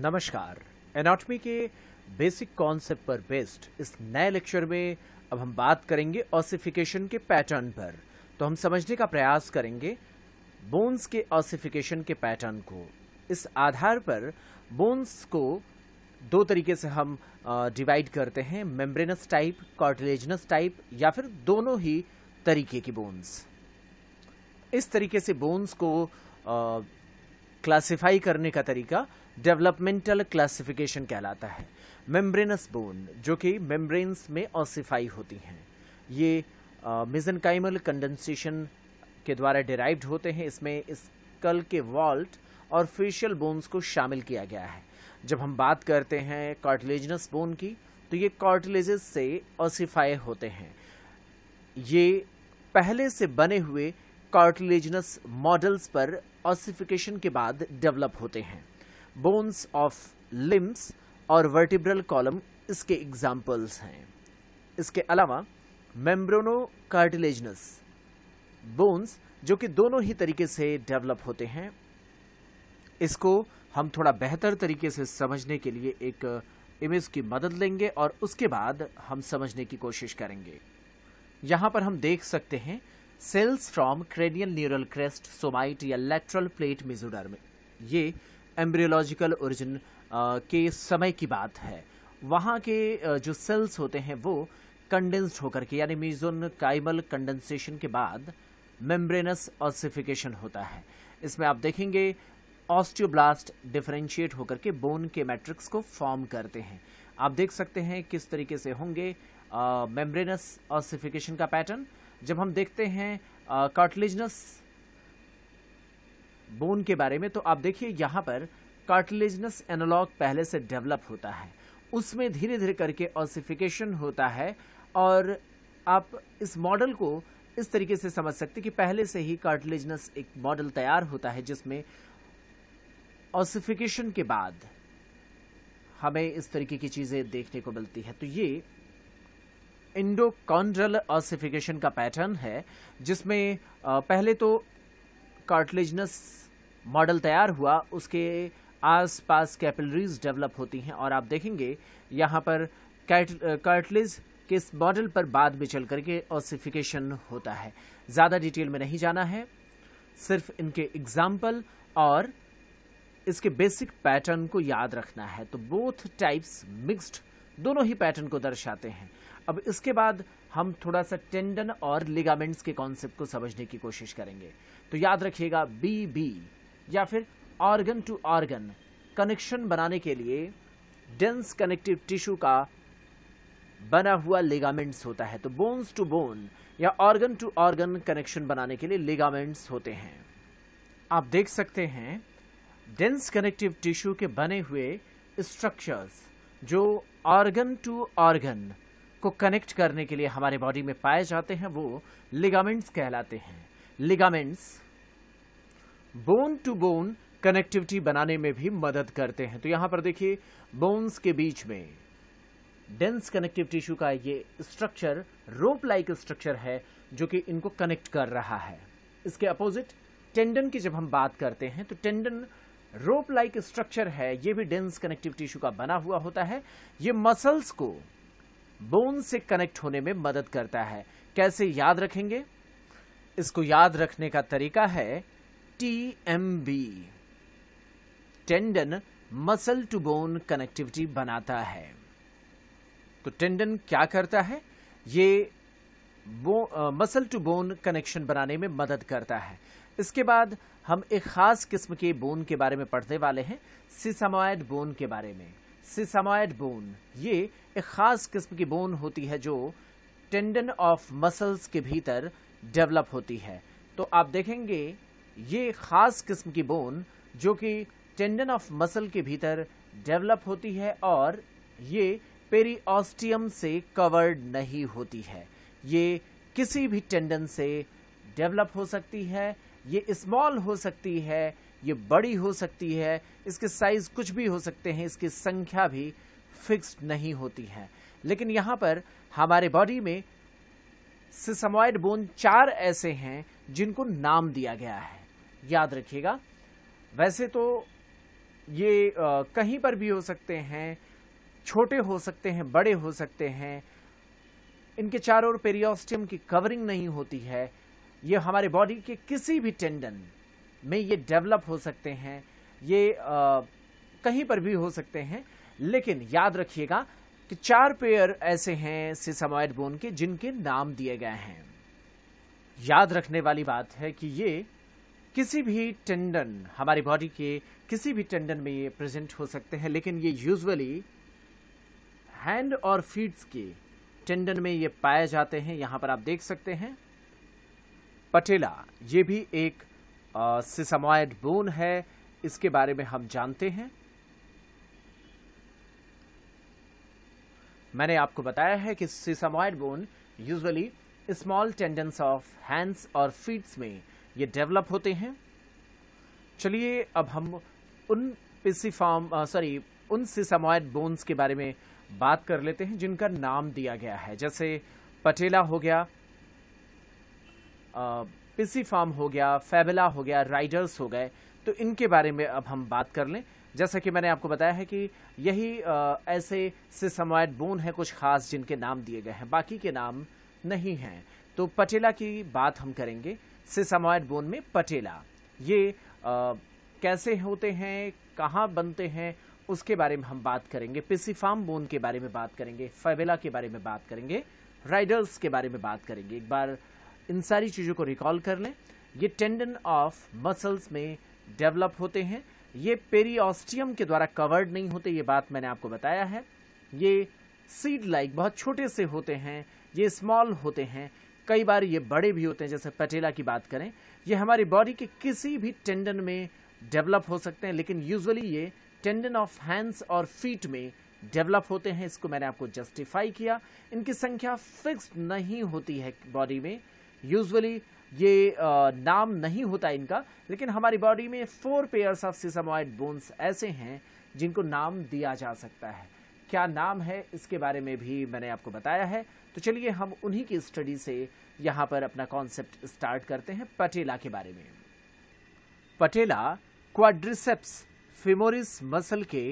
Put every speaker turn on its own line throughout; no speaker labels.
नमस्कार एनाटॉमी के basic concept पर बेस्ड इस नए लेक्चर में अब हम बात करेंगे ऑसिफिकेशन के पैटर्न पर तो हम समझने का प्रयास करेंगे बोन्स के ऑसिफिकेशन के पैटर्न को इस आधार पर बोन्स को दो तरीके से हम डिवाइड करते हैं मेम्ब्रेनस टाइप कॉर्टिलेजनस टाइप या फिर दोनों ही तरीके की बोन्स इस तरीके से बोन्स को क्लासिफाई करने का तरीका डेवलपमेंटल क्लासिफिकेशन कहलाता है मेम्ब्रेनस बोन जो कि मेम्ब्रेन्स में ऑसिफाई होती हैं ये मिजनकाइमल कंडेंसेशन के द्वारा डिराइव्ड होते हैं इसमें स्कल के वॉल्ट और फेशियल बोन्स को शामिल किया गया है जब हम बात करते हैं कार्टिलेजनस बोन की तो ये कार्टिलेजेस से ऑसिफाई होते हैं ये पहले से बने हुए कार्टिलेजनस मॉडल्स पर ऑसिफिकेशन के बाद डेवलप होते हैं बोन्स ऑफ लिम्स और वर्टिब्रल कॉलम इसके एग्जाम्पल्स हैं इसके अलावा मेम्ब्रोनो कार्टिलेजनस बोन्स जो कि दोनों ही तरीके से डेवलप होते हैं इसको हम थोड़ा बेहतर तरीके से समझने के लिए एक इमेज की मदद लेंगे और उसके बाद हम समझने की कोशिश करेंगे यहां पर हम देख सकते हैं cells from cranial neural crest somite या लेटरल प्लेट मिजोडर में ये एम्ब्रियोलॉजिकल ओरिजिन के समय की बात है वहाँ के जो सेल्स होते हैं वो कंडेंस्ड होकर के यानी मीजोन काइमल कंडेंसेशन के बाद मेम्ब्रेनस ऑसिफिकेशन होता है इसमें आप देखेंगे ऑस्टियोब्लास्ट डिफ्रेंशिएट होकर के बोन के मैट्रिक्स को फॉर्म करते हैं आप देख सकते हैं किस तरीके से होंगे मेम्ब्रेनस ऑसिफिकेशन का पैटर्न जब हम देखते हैं कार्टिलेजनस बोन के बारे में तो आप देखिए यहाँ पर कार्टिलेजनस एनालॉग पहले से डेवलप होता है उसमें धीरे धीरे करके ऑसिफिकेशन होता है और आप इस मॉडल को इस तरीके से समझ सकते कि पहले से ही कार्टिलेजनस एक मॉडल तैयार होता है जिसमें ऑसिफिकेशन के बाद हमें इस तरीके की चीज़ें देखने को मिलती है तो ये इंडोकॉन्ड्रल ऑसिफिकेशन का पैटर्न है जिसमें पहले तो कार्टिलेजनस मॉडल तैयार हुआ उसके आसपास कैपलरीज डेवलप होती हैं और आप देखेंगे यहाँ पर कर्टलिज किस मॉडल पर बाद में चल करके ऑसिफिकेशन होता है ज़्यादा डिटेल में नहीं जाना है सिर्फ इनके एग्जाम्पल और इसके बेसिक पैटर्न को याद रखना है तो बोथ टाइप्स मिक्स्ड दोनों ही पैटर्न को दर्शाते हैं अब इसके बाद हम थोड़ा सा टेंडन और लिगामेंट्स के कॉन्सेप्ट को समझने की कोशिश करेंगे तो याद रखिएगा बी बी या फिर ऑर्गन टू ऑर्गन कनेक्शन बनाने के लिए डेंस कनेक्टिव टिश्यू का बना हुआ लिगामेंट्स होता है तो बोन्स टू बोन या ऑर्गन टू ऑर्गन कनेक्शन बनाने के लिए लिगामेंट्स होते हैं आप देख सकते हैं डेंस कनेक्टिव टिश्यू के बने हुए स्ट्रक्चर्स जो ऑर्गन टू ऑर्गन को कनेक्ट करने के लिए हमारे बॉडी में पाए जाते हैं वो लिगामेंट्स कहलाते हैं ligaments bone to bone connectivity बनाने में भी मदद करते हैं तो यहां पर देखिए बोन्स के बीच में डेंस कनेक्टिव टिश्यू का ये स्ट्रक्चर रोप लाइक स्ट्रक्चर है जो कि इनको कनेक्ट कर रहा है इसके अपोजिट टेंडन की जब हम बात करते हैं तो टेंडन रोप लाइक स्ट्रक्चर है ये भी डेंस कनेक्टिव टिश्यू का बना हुआ होता है ये मसल्स को बोन से कनेक्ट होने में मदद करता है कैसे याद रखेंगे इसको याद रखने का तरीका है बी tendon muscle to bone connectivity बनाता है तो टेंडन क्या करता है ये मसल टू बोन कनेक्शन बनाने में मदद करता है इसके बाद हम एक खास किस्म के बोन के बारे में पढ़ने वाले हैं सिसमॉयड बोन के बारे में सिसमॉयड बोन ये एक खास किस्म की बोन होती है जो टेंडन ऑफ मसल्स के भीतर डेवलप होती है तो आप देखेंगे ये खास किस्म की बोन जो कि टेंडन ऑफ मसल के भीतर डेवलप होती है और ये पेरीऑस्टियम से कवर्ड नहीं होती है ये किसी भी टेंडन से डेवलप हो सकती है ये स्मॉल हो सकती है ये बड़ी हो सकती है इसके साइज कुछ भी हो सकते हैं इसकी संख्या भी फिक्स्ड नहीं होती है लेकिन यहाँ पर हमारे बॉडी में सिसमॉइड बोन चार ऐसे हैं जिनको नाम दिया गया है याद रखिएगा वैसे तो ये कहीं पर भी हो सकते हैं छोटे हो सकते हैं बड़े हो सकते हैं इनके चारों ओर पेरियोस्टियम की कवरिंग नहीं होती है ये हमारे बॉडी के किसी भी टेंडन में ये डेवलप हो सकते हैं ये आ, कहीं पर भी हो सकते हैं लेकिन याद रखिएगा कि चार पेयर ऐसे हैं सिसमॉइड बोन के जिनके नाम दिए गए हैं याद रखने वाली बात है कि ये किसी भी टेंडन हमारी बॉडी के किसी भी टेंडन में ये प्रेजेंट हो सकते हैं लेकिन ये यूजुअली हैंड और फीट्स के टेंडन में ये पाए जाते हैं यहाँ पर आप देख सकते हैं पटेला ये भी एक सिसमॉयड बोन है इसके बारे में हम जानते हैं मैंने आपको बताया है कि sesamoid bone usually small tendons of hands और फीट्स में ये डेवलप होते हैं चलिए अब हम उन फॉर्म सॉरी उन सिसमॉयड बोन्स के बारे में बात कर लेते हैं जिनका नाम दिया गया है जैसे पटेला हो गया फॉर्म हो गया फेबेला हो गया राइडर्स हो गए तो इनके बारे में अब हम बात कर लें जैसा कि मैंने आपको बताया है कि यही आ, ऐसे सिसमॉयड बोन है कुछ खास जिनके नाम दिए गए हैं बाकी के नाम नहीं हैं तो पटेला की बात हम करेंगे सिसामॉइड बोन में पटेला ये आ, कैसे होते हैं कहाँ बनते हैं उसके बारे में हम बात करेंगे पिसिफाम बोन के बारे में बात करेंगे फेबेला के बारे में बात करेंगे राइडर्स के बारे में बात करेंगे एक बार इन सारी चीज़ों को रिकॉल कर लें ये टेंडन ऑफ मसल्स में डेवलप होते हैं ये पेरीऑस्टियम के द्वारा कवर्ड नहीं होते ये बात मैंने आपको बताया है ये सीड लाइक बहुत छोटे से होते हैं ये स्मॉल होते हैं कई बार ये बड़े भी होते हैं जैसे पटेला की बात करें ये हमारी बॉडी के किसी भी टेंडन में डेवलप हो सकते हैं लेकिन यूजुअली ये टेंडन ऑफ हैंड्स और फीट में डेवलप होते हैं इसको मैंने आपको जस्टिफाई किया इनकी संख्या फिक्स नहीं होती है बॉडी में यूजुअली ये आ, नाम नहीं होता इनका लेकिन हमारी बॉडी में four pairs of sesamoid bones ऐसे हैं जिनको नाम दिया जा सकता है क्या नाम है इसके बारे में भी मैंने आपको बताया है तो चलिए हम उन्हीं की स्टडी से यहाँ पर अपना कॉन्सेप्ट स्टार्ट करते हैं पटेला के बारे में पटेला क्वाड्रिसेप्स फिमोरिस मसल के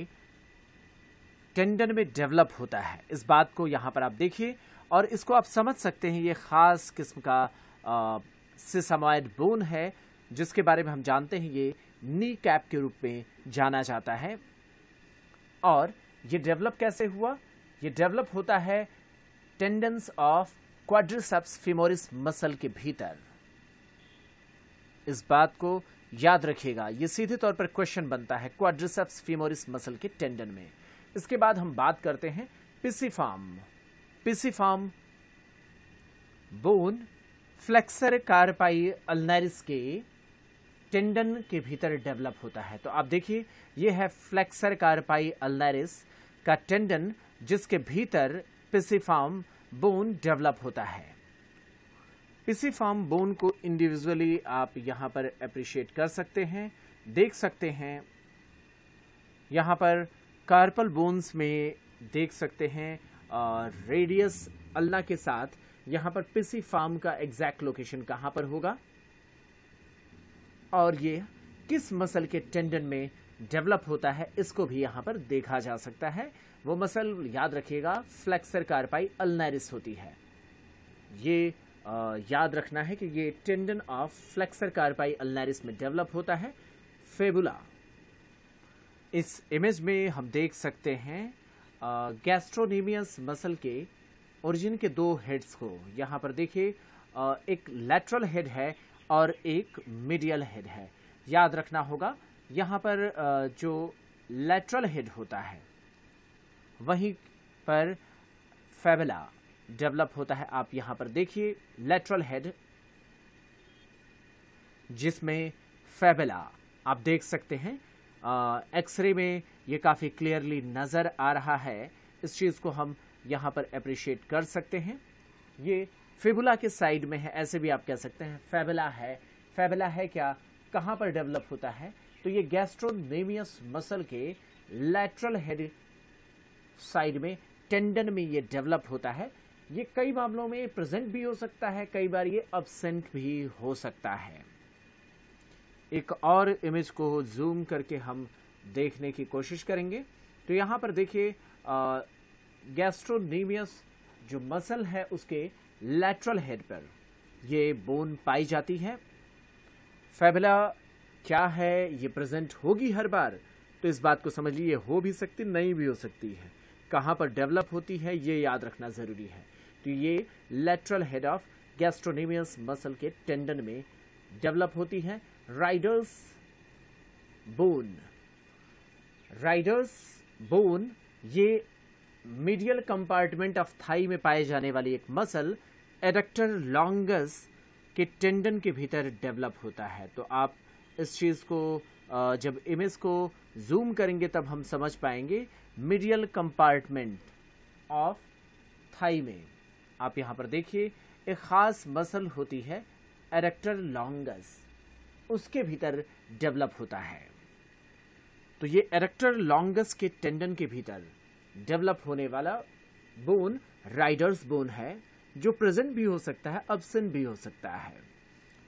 टेंडन में डेवलप होता है इस बात को यहाँ पर आप देखिए और इसको आप समझ सकते हैं ये ख़ास किस्म का सिसमाइड बोन है जिसके बारे में हम जानते हैं ये नी कैप के रूप में जाना जाता है और ये डेवलप कैसे हुआ ये डेवलप होता है tendons of quadriceps femoris muscle के भीतर इस बात को याद रखिएगा ये सीधे तौर पर क्वेश्चन बनता है क्वाड्रिसेप्स फिमोरिस मसल के टेंडन में इसके बाद हम बात करते हैं पिसीफार्म पिसीफार्म बोन फ्लेक्सर कारपाई अल्नारिस के टेंडन के भीतर डेवलप होता है तो आप देखिए यह है फ्लेक्सर कारपाई अल्नारिस का टेंडन जिसके भीतर पिसिफार्म बोन डेवलप होता है पिसिफार्म बोन को इंडिविजुअली आप यहां पर अप्रिशिएट कर सकते हैं देख सकते हैं यहाँ पर कार्पल बोन्स में देख सकते हैं और रेडियस अल्लाह के साथ यहां पर पिसी फार्म का एग्जैक्ट लोकेशन कहां पर होगा और ये किस मसल के टेंडन में डेवलप होता है इसको भी यहाँ पर देखा जा सकता है वो मसल याद रखिएगा फ्लेक्सर कार्पाई अल्नारिस होती है ये आ, याद रखना है कि ये tendon of flexor carpi ulnaris में डेवलप होता है फेबुला इस इमेज में हम देख सकते हैं गैस्ट्रोनीमियस मसल के ओरिजिन के दो हेड्स को यहाँ पर देखिए एक लेटरल हेड है और एक मीडियल हेड है याद रखना होगा यहाँ पर जो लेटरल हेड होता है वहीं पर फेबला डेवलप होता है आप यहाँ पर देखिए लेटरल हेड जिसमें फेबला आप देख सकते हैं एक्सरे में ये काफ़ी क्लियरली नज़र आ रहा है इस चीज़ को हम यहाँ पर अप्रिशिएट कर सकते हैं ये फेबुला के साइड में है ऐसे भी आप कह सकते हैं फेबला है फेबला है क्या कहाँ पर डेवलप होता है तो ये गैस्ट्रोनेमियस मसल के लेटरल हेड साइड में टेंडन में ये डेवलप होता है ये कई मामलों में प्रेजेंट भी हो सकता है कई बार ये अब्सेंट भी हो सकता है एक और इमेज को जूम करके हम देखने की कोशिश करेंगे तो यहाँ पर देखिए गैस्ट्रोनेमियस जो मसल है उसके लेटरल हेड पर ये बोन पाई जाती है फेबला क्या है ये प्रेजेंट होगी हर बार तो इस बात को समझ लीजिए हो भी सकती नहीं भी हो सकती है कहाँ पर डेवलप होती है ये याद रखना ज़रूरी है तो ये lateral head of gastrocnemius muscle के टेंडन में डेवलप होती है राइडर्स बोन राइडर्स बोन ये मीडियल कंपार्टमेंट ऑफ थाई में पाए जाने वाली एक मसल एडक्टर लॉन्गस के टेंडन के भीतर डेवलप होता है तो आप इस चीज़ को जब इमेज को जूम करेंगे तब हम समझ पाएंगे मिडियल कंपार्टमेंट ऑफ थाई में आप यहाँ पर देखिए एक ख़ास मसल होती है एरेक्टर लॉन्गस उसके भीतर डेवलप होता है तो ये एरेक्टर लॉन्गस के टेंडन के भीतर डेवलप होने वाला बोन राइडर्स बोन है जो प्रेजेंट भी हो सकता है अब्सेंट भी हो सकता है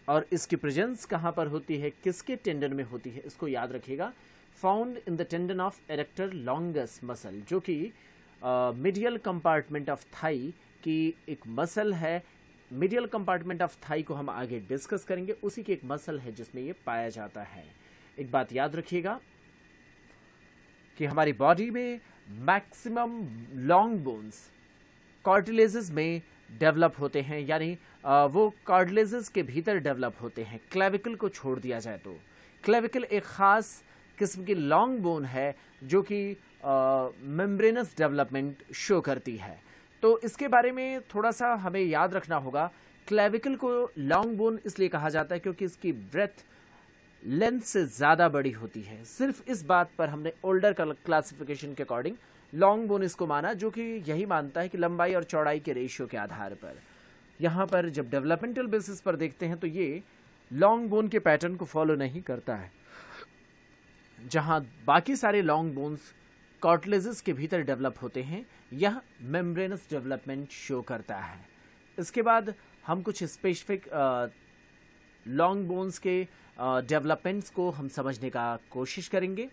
और इसकी प्रेजेंस कहाँ पर होती है किसके टेंडन में होती है इसको याद रखिएगा found in the tendon of erector longus muscle जो कि मिडियल कंपार्टमेंट ऑफ थाई की एक मसल है मिडियल कंपार्टमेंट ऑफ थाई को हम आगे डिस्कस करेंगे उसी की एक मसल है जिसमें ये पाया जाता है एक बात याद रखिएगा कि हमारी बॉडी में मैक्सिमम लॉन्ग बोन्स कॉर्टिलेज में डेवलप होते हैं यानी वो कार्डलेजेस के भीतर डेवलप होते हैं क्लेविकल को छोड़ दिया जाए तो क्लेविकल एक ख़ास किस्म की लॉन्ग बोन है जो कि मेम्ब्रेनस डेवलपमेंट शो करती है तो इसके बारे में थोड़ा सा हमें याद रखना होगा क्लेविकल को लॉन्ग बोन इसलिए कहा जाता है क्योंकि इसकी ब्रेथ लेंथ से ज़्यादा बड़ी होती है सिर्फ इस बात पर हमने ओल्डर क्लासिफिकेशन के अकॉर्डिंग लॉन्ग बोन इसको माना जो कि यही मानता है कि लंबाई और चौड़ाई के रेशियो के आधार पर यहाँ पर जब डेवलपमेंटल बेसिस पर देखते हैं तो ये लॉन्ग बोन के पैटर्न को फॉलो नहीं करता है जहाँ बाकी सारे लॉन्ग बोन्स कॉटलेजेस के भीतर डेवलप होते हैं यह मेम्ब्रेनस डेवलपमेंट शो करता है इसके बाद हम कुछ स्पेसिफिक लॉन्ग बोन्स के डेवलपमेंट्स को हम समझने का कोशिश करेंगे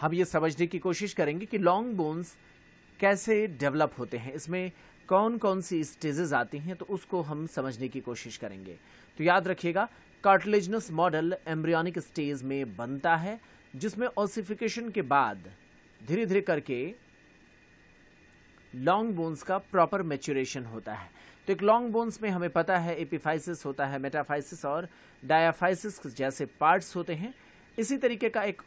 हम ये समझने की कोशिश करेंगे कि लॉन्ग बोन्स कैसे डेवलप होते हैं इसमें कौन कौन सी स्टेजेस आती हैं तो उसको हम समझने की कोशिश करेंगे तो याद रखिएगा कार्टिलेजनस मॉडल एम्ब्रियोनिक स्टेज में बनता है जिसमें ऑसिफिकेशन के बाद धीरे धीरे करके लॉन्ग बोन्स का प्रॉपर मेच्योरेशन होता है तो एक लॉन्ग बोन्स में हमें पता है एपिफाइसिस होता है मेटाफाइसिस और डायाफाइसिस जैसे पार्ट्स होते हैं इसी तरीके का एक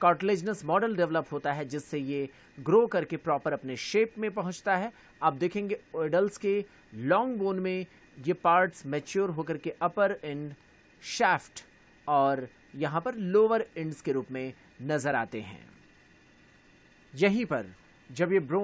कार्टिलेजनस मॉडल डेवलप होता है जिससे ये ग्रो करके प्रॉपर अपने शेप में पहुंचता है आप देखेंगे एडल्ट के लॉन्ग बोन में ये पार्ट्स मैच्योर होकर के अपर एंड शाफ्ट और यहाँ पर लोअर एंड्स के रूप में नज़र आते हैं यहीं पर जब ये ब्रो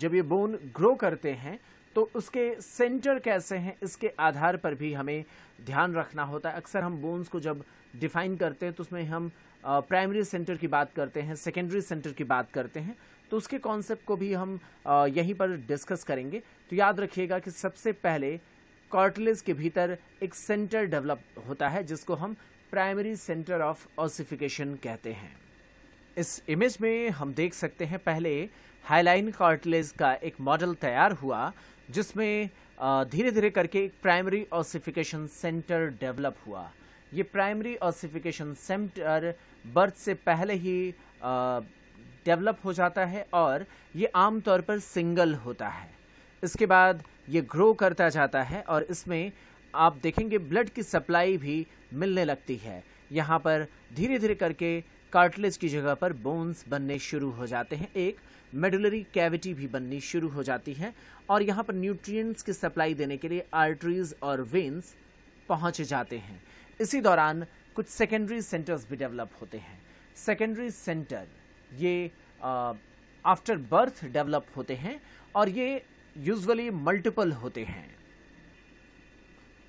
जब ये बोन ग्रो करते हैं तो उसके सेंटर कैसे हैं इसके आधार पर भी हमें ध्यान रखना होता है अक्सर हम बोन्स को जब डिफाइन करते हैं तो उसमें हम प्राइमरी सेंटर की बात करते हैं सेकेंडरी सेंटर की बात करते हैं तो उसके कॉन्सेप्ट को भी हम यहीं पर डिस्कस करेंगे तो याद रखिएगा कि सबसे पहले कॉर्टलेस के भीतर एक सेंटर डेवलप होता है जिसको हम प्राइमरी सेंटर ऑफ ऑसिफिकेशन कहते हैं इस इमेज में हम देख सकते हैं पहले हाईलाइन कार्टलेज का एक मॉडल तैयार हुआ जिसमें धीरे धीरे करके एक प्राइमरी ऑसिफिकेशन सेंटर डेवलप हुआ ये प्राइमरी ऑसिफिकेशन सेंटर बर्थ से पहले ही डेवलप हो जाता है और ये आमतौर पर सिंगल होता है इसके बाद ये ग्रो करता जाता है और इसमें आप देखेंगे ब्लड की सप्लाई भी मिलने लगती है यहाँ पर धीरे धीरे करके कार्टलेज की जगह पर बोन्स बनने शुरू हो जाते हैं एक मेडुलरी कैविटी भी बननी शुरू हो जाती है और यहाँ पर न्यूट्रिएंट्स की सप्लाई देने के लिए आर्टरीज और वेन्स पहुँच जाते हैं इसी दौरान कुछ सेकेंडरी सेंटर्स भी डेवलप होते हैं सेकेंडरी सेंटर ये आफ्टर बर्थ डेवलप होते हैं और ये यूजुअली मल्टीपल होते हैं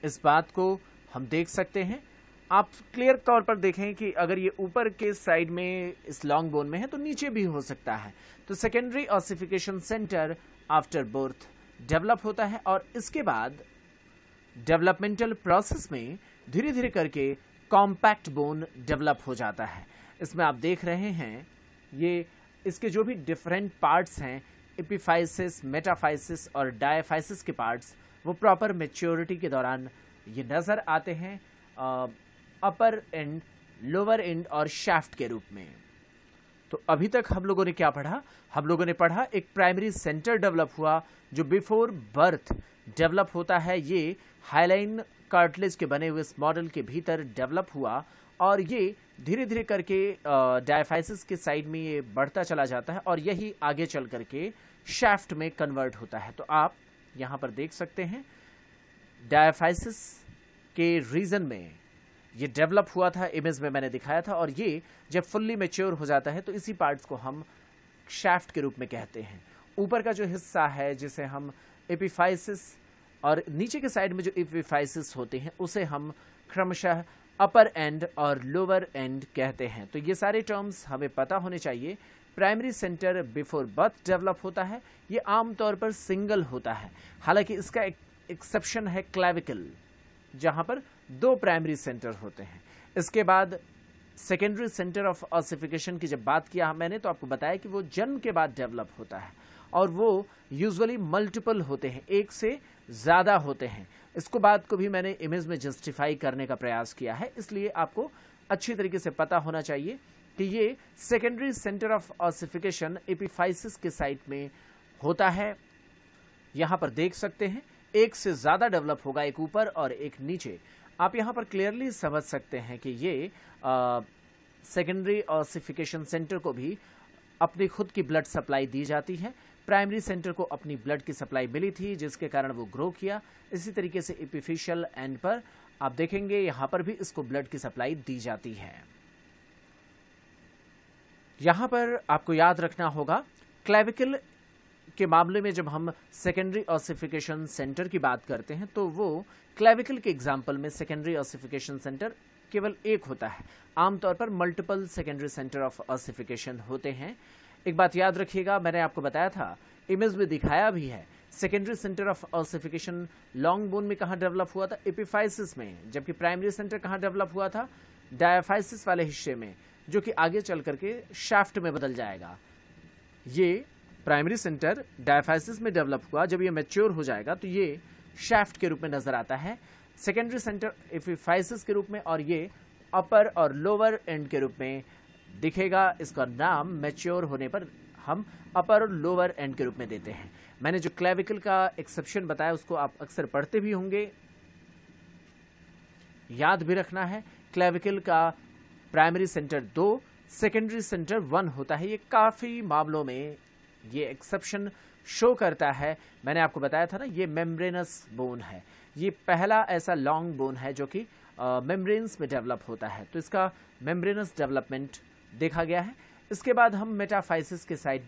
इस बात को हम देख सकते हैं आप क्लियर तौर पर देखें कि अगर ये ऊपर के साइड में इस लॉन्ग बोन में है तो नीचे भी हो सकता है तो secondary ossification centre after birth develop होता है और इसके बाद डेवलपमेंटल प्रोसेस में धीरे धीरे करके कॉम्पैक्ट बोन डेवलप हो जाता है इसमें आप देख रहे हैं ये इसके जो भी डिफरेंट पार्ट्स हैं एपिफाइसिस मेटाफाइसिस और डायफाइसिस के पार्ट्स वो प्रॉपर मेच्योरिटी के दौरान ये नज़र आते हैं अपर एंड लोअर एंड और शाफ्ट के रूप में तो अभी तक हम लोगों ने क्या पढ़ा हम लोगों ने पढ़ा एक प्राइमरी सेंटर डेवलप हुआ जो बिफोर बर्थ डेवलप होता है ये हाईलाइन कार्टलेज के बने हुए इस मॉडल के भीतर डेवलप हुआ और ये धीरे धीरे करके डायफाइसिस के साइड में ये बढ़ता चला जाता है और यही आगे चल करके शैफ्ट में कन्वर्ट होता है तो आप यहाँ पर देख सकते हैं डायफाइसिस के रीजन में ये डेवलप हुआ था इमेज में मैंने दिखाया था और ये जब फुल्ली मेच्योर हो जाता है तो इसी पार्ट्स को हम शैफ्ट के रूप में कहते हैं ऊपर का जो हिस्सा है जिसे हम एपिफाइसिस और नीचे के साइड में जो इपिफाइसिस होते हैं उसे हम क्रमशः अपर एंड और लोअर एंड कहते हैं तो ये सारे टर्म्स हमें पता होने चाहिए primary centre before birth develop होता है ये आमतौर पर सिंगल होता है हालांकि इसका एक एक्सेप्शन है क्लेविकल जहां पर दो प्राइमरी सेंटर होते हैं इसके बाद सेकेंडरी सेंटर ऑफ ऑसिफिकेशन की जब बात किया मैंने तो आपको बताया कि वो जन्म के बाद डेवलप होता है और वो यूजुअली मल्टीपल होते हैं एक से ज़्यादा होते हैं इसको बात को भी मैंने इमेज में जस्टिफाई करने का प्रयास किया है इसलिए आपको अच्छी तरीके से पता होना चाहिए कि ये secondary centre of ossification epiphysis के साइट में होता है यहाँ पर देख सकते हैं एक से ज़्यादा डेवलप होगा एक ऊपर और एक नीचे आप यहाँ पर क्लियरली समझ सकते हैं कि ये सेकेंडरी ऑसिफिकेशन सेंटर को भी अपनी खुद की ब्लड सप्लाई दी जाती है प्राइमरी सेंटर को अपनी ब्लड की सप्लाई मिली थी जिसके कारण वो ग्रो किया इसी तरीके से इपिफिशियल एंड पर आप देखेंगे यहाँ पर भी इसको ब्लड की सप्लाई दी जाती है यहाँ पर आपको याद रखना होगा क्लेविकल के मामले में जब हम सेकेंडरी ऑसिफिकेशन सेंटर की बात करते हैं तो वो क्लेविकल के एग्जाम्पल में सेकेंडरी ऑसिफिकेशन सेंटर केवल एक होता है आमतौर पर multiple secondary centre of ossification होते हैं एक बात याद रखिएगा मैंने आपको बताया था इमेज में दिखाया भी है secondary centre of ossification long bone में कहाँ डेवलप हुआ था एपिफाइसिस में जबकि प्राइमरी सेंटर कहाँ डेवलप हुआ था डायफाइसिस वाले हिस्से में जो कि आगे चल करके शाफ्ट में बदल जाएगा ये प्राइमरी सेंटर डायफाइसिस में डेवलप हुआ जब ये मेच्योर हो जाएगा तो ये शाफ्ट के रूप में नजर आता है सेकेंडरी सेंटर एपिफाइसिस के रूप में और ये अपर और लोअर एंड के रूप में दिखेगा इसका नाम मैच्योर होने पर हम अपर और लोअर एंड के रूप में देते हैं मैंने जो क्लेविकल का एक्सेप्शन बताया उसको आप अक्सर पढ़ते भी होंगे याद भी रखना है क्लेविकल का प्राइमरी सेंटर दो सेकेंडरी सेंटर वन होता है ये काफ़ी मामलों में ये एक्सेप्शन शो करता है मैंने आपको बताया था ना ये मेम्ब्रेनस बोन है ये पहला ऐसा लॉन्ग बोन है जो कि मेम्ब्रेन्स में डेवलप होता है तो इसका मेम्ब्रेनस डेवलपमेंट देखा गया है इसके बाद हम मेटाफाइसिस के साइड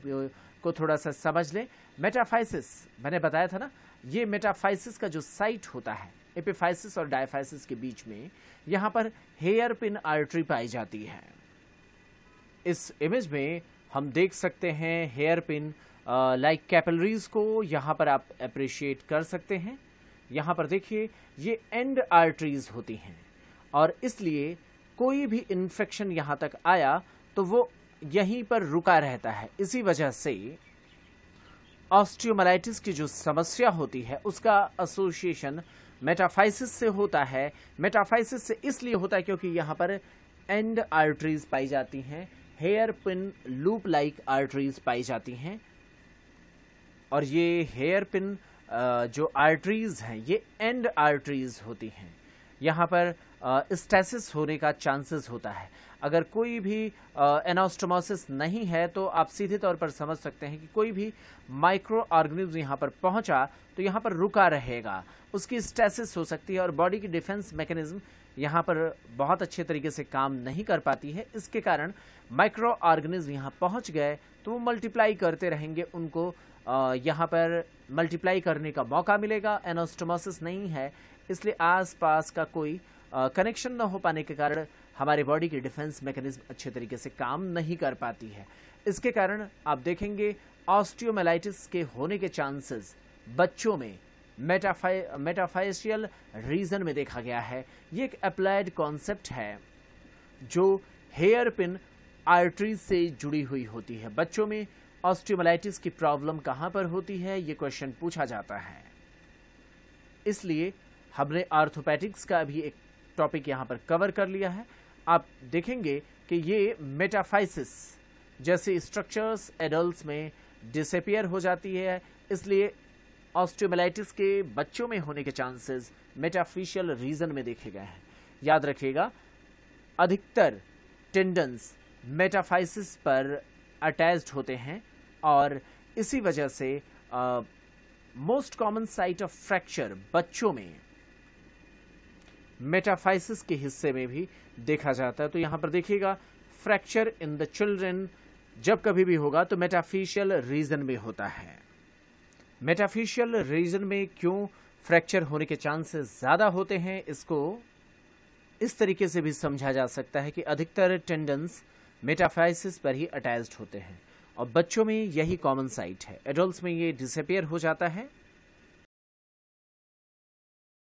को थोड़ा सा समझ लें मेटाफाइसिस मैंने बताया था ना ये मेटाफाइसिस का जो साइट होता है एपिफाइसिस और डायफाइसिस के बीच में यहाँ पर हेयर पिन आर्ट्री पाई जाती है इस इमेज में हम देख सकते हैं हेयर पिन लाइक कैपलरीज को यहाँ पर आप अप्रिशिएट कर सकते हैं यहाँ पर देखिए ये एंड आर्ट्रीज होती हैं और इसलिए कोई भी इन्फेक्शन यहाँ तक आया तो वो यहीं पर रुका रहता है इसी वजह से ऑस्टियोमलाइटिस की जो समस्या होती है उसका एसोसिएशन मेटाफाइसिस से होता है मेटाफाइसिस से इसलिए होता है क्योंकि यहाँ पर एंड आर्टरीज पाई जाती हैं hair pin loop like arteries पाई जाती हैं और ये हेयर पिन जो आर्टरीज हैं ये एंड आर्टरीज होती हैं यहाँ पर स्टेसिस होने का चांसेस होता है अगर कोई भी एनास्टोमोसिस नहीं है तो आप सीधे तौर पर समझ सकते हैं कि कोई भी माइक्रो ऑर्गेनिज्म यहाँ पर पहुँचा तो यहाँ पर रुका रहेगा उसकी स्टेसिस हो सकती है और बॉडी की डिफेंस मैकेनिज्म यहाँ पर बहुत अच्छे तरीके से काम नहीं कर पाती है इसके कारण माइक्रो ऑर्गेनिज्म यहाँ पहुँच गए तो वो मल्टीप्लाई करते रहेंगे उनको यहाँ पर मल्टीप्लाई करने का मौका मिलेगा एनास्टोमोसिस नहीं है इसलिए आसपास का कोई कनेक्शन ना हो पाने के कारण हमारे बॉडी की डिफेंस मैकेनिज्म अच्छे तरीके से काम नहीं कर पाती है इसके कारण आप देखेंगे ऑस्टियोमेलाइटिस के होने के चांसेस बच्चों में मेटाफाइ मेटाफाइशियल रीजन में देखा गया है ये एक अप्लाइड कॉन्सेप्ट है जो हेयर पिन आर्टरीज से जुड़ी हुई होती है बच्चों में ऑस्टियोमलाइटिस की प्रॉब्लम कहां पर होती है ये क्वेश्चन पूछा जाता है इसलिए हमने आर्थोपैटिक्स का भी एक टॉपिक यहाँ पर कवर कर लिया है आप देखेंगे कि ये मेटाफाइसिस जैसे स्ट्रक्चर्स एडल्ट में डिसपियर हो जाती है इसलिए ऑस्टियोमेलाइटिस के बच्चों में होने के चांसेस मेटाफिशियल रीजन में देखे गए हैं याद रखिएगा अधिकतर टेंडन्स मेटाफाइसिस पर अटैच्ड होते हैं और इसी वजह से most common site of fracture बच्चों में मेटाफाइसिस के हिस्से में भी देखा जाता है तो यहाँ पर देखिएगा फ्रैक्चर इन द चिल्ड्रन जब कभी भी होगा तो मेटाफिशियल रीजन में होता है मेटाफिशियल रीजन में क्यों फ्रैक्चर होने के चांसेस ज़्यादा होते हैं इसको इस तरीके से भी समझा जा सकता है कि अधिकतर टेंडेंस मेटाफाइसिस पर ही अटैच्ड होते हैं और बच्चों में यही कॉमन साइट है एडल्ट में ये डिसअपेयर हो जाता है